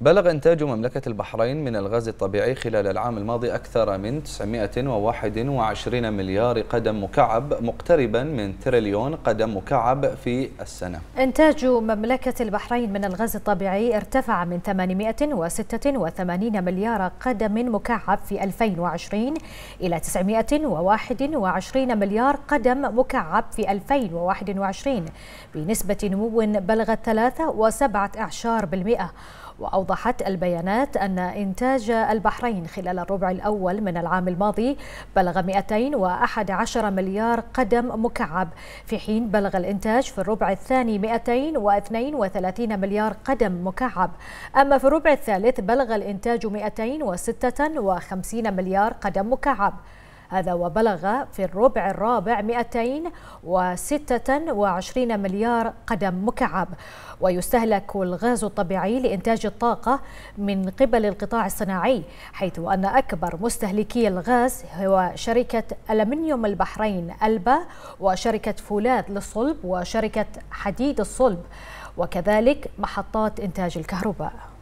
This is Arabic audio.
بلغ إنتاج مملكة البحرين من الغاز الطبيعي خلال العام الماضي أكثر من 921 مليار قدم مكعب مقتربا من تريليون قدم مكعب في السنة إنتاج مملكة البحرين من الغاز الطبيعي ارتفع من 886 مليار قدم مكعب في 2020 إلى 921 مليار قدم مكعب في 2021 بنسبة نمو بلغت 3.7% وأوضحت البيانات أن إنتاج البحرين خلال الربع الأول من العام الماضي بلغ 211 مليار قدم مكعب في حين بلغ الإنتاج في الربع الثاني 232 مليار قدم مكعب أما في الربع الثالث بلغ الإنتاج 256 مليار قدم مكعب هذا وبلغ في الربع الرابع 226 مليار قدم مكعب ويستهلك الغاز الطبيعي لإنتاج الطاقة من قبل القطاع الصناعي حيث أن أكبر مستهلكي الغاز هو شركة ألمنيوم البحرين ألبا وشركة فولاذ للصلب وشركة حديد الصلب وكذلك محطات إنتاج الكهرباء